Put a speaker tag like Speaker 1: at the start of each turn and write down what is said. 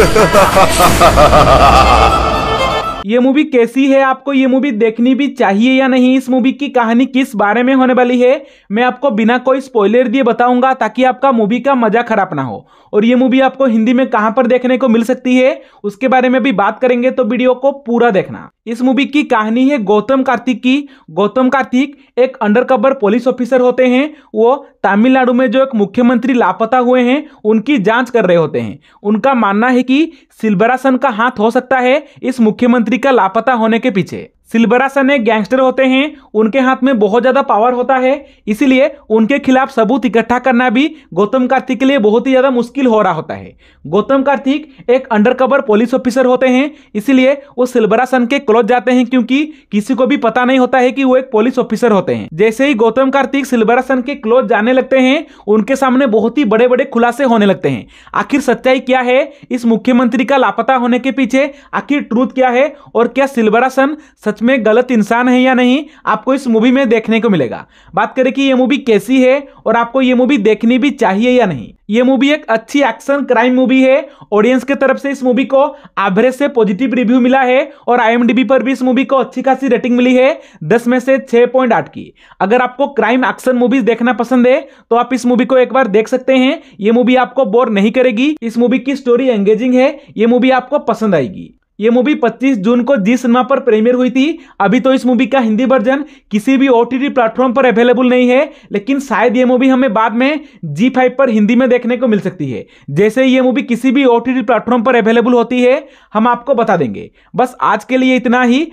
Speaker 1: ये मूवी कैसी है आपको ये मूवी देखनी भी चाहिए या नहीं इस मूवी की कहानी किस बारे में होने वाली है मैं आपको बिना कोई स्पॉइलर दिए बताऊंगा ताकि आपका मूवी का मजा खराब ना हो और ये मूवी आपको हिंदी में कहां पर देखने को मिल सकती है उसके बारे में भी बात करेंगे तो वीडियो को पूरा देखना इस मूवी की कहानी है गौतम कार्तिक की गौतम कार्तिक एक अंडरकवर पुलिस ऑफिसर होते हैं वो तमिलनाडु में जो एक मुख्यमंत्री लापता हुए हैं उनकी जांच कर रहे होते हैं उनका मानना है कि सिल्बरासन का हाथ हो सकता है इस मुख्यमंत्री का लापता होने के पीछे सिल्बरासन एक गैंगस्टर होते हैं उनके हाथ में बहुत ज़्यादा पावर होता है इसीलिए उनके खिलाफ सबूत इकट्ठा करना भी गौतम कार्तिक के लिए बहुत ही ज़्यादा मुश्किल हो रहा होता है गौतम कार्तिक एक अंडरकवर पुलिस ऑफिसर होते हैं इसीलिए वो सिल्बरासन के क्लोज जाते हैं क्योंकि किसी को भी पता नहीं होता है कि वो एक पुलिस ऑफिसर होते हैं जैसे ही गौतम कार्तिक सिल्बरासन के क्लोज जाने लगते हैं उनके सामने बहुत ही बड़े बड़े खुलासे होने लगते हैं आखिर सच्चाई क्या है इस मुख्यमंत्री का लापता होने के पीछे आखिर ट्रूथ क्या है और क्या सिल्बरासन सच में गलत इंसान है या नहीं आपको इस मूवी में देखने को मिलेगा बात करें कि ये मूवी कैसी है और आपको ये मूवी देखनी भी चाहिए या नहीं ये मूवी एक अच्छी एक्शन क्राइम मूवी है ऑडियंस के तरफ से इस मूवी को एवरेज से पॉजिटिव रिव्यू मिला है और आई पर भी इस मूवी को अच्छी खासी रेटिंग मिली है दस में से 6.8 की अगर आपको क्राइम एक्शन मूवीज देखना पसंद है तो आप इस मूवी को एक बार देख सकते हैं ये मूवी आपको बोर नहीं करेगी इस मूवी की स्टोरी एंगेजिंग है ये मूवी आपको पसंद आएगी ये मूवी 25 जून को जी सिनेमा पर प्रीमियर हुई थी अभी तो इस मूवी का हिंदी वर्जन किसी भी ओ टी प्लेटफॉर्म पर अवेलेबल नहीं है लेकिन शायद ये मूवी हमें बाद में जी फाइव पर हिंदी में देखने को मिल सकती है जैसे ये मूवी किसी भी ओ टी प्लेटफॉर्म पर अवेलेबल होती है हम आपको बता देंगे बस आज के लिए इतना ही